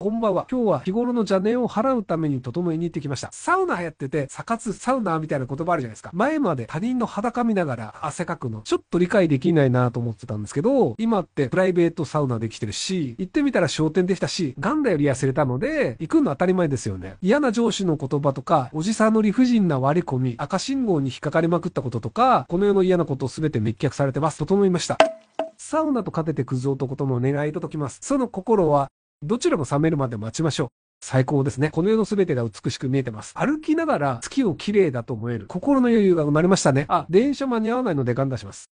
こんばんは。今日は日頃の邪念を払うために整えに行ってきました。サウナやってて、サカツサウナーみたいな言葉あるじゃないですか。前まで他人の裸見ながら汗かくの、ちょっと理解できないなと思ってたんですけど、今ってプライベートサウナできてるし、行ってみたら焦点できたし、ガンダより痩せれたので、行くの当たり前ですよね。嫌な上司の言葉とか、おじさんの理不尽な割り込み、赤信号に引っかかりまくったこととか、この世の嫌なことを全て滅却されてます。整いました。サウナと勝ててくず男との願いと解きます。その心は、どちらも冷めるまで待ちましょう。最高ですね。この世の全てが美しく見えてます。歩きながら月を綺麗だと思える。心の余裕が生まれましたね。あ、電車間に合わないのでガン出します。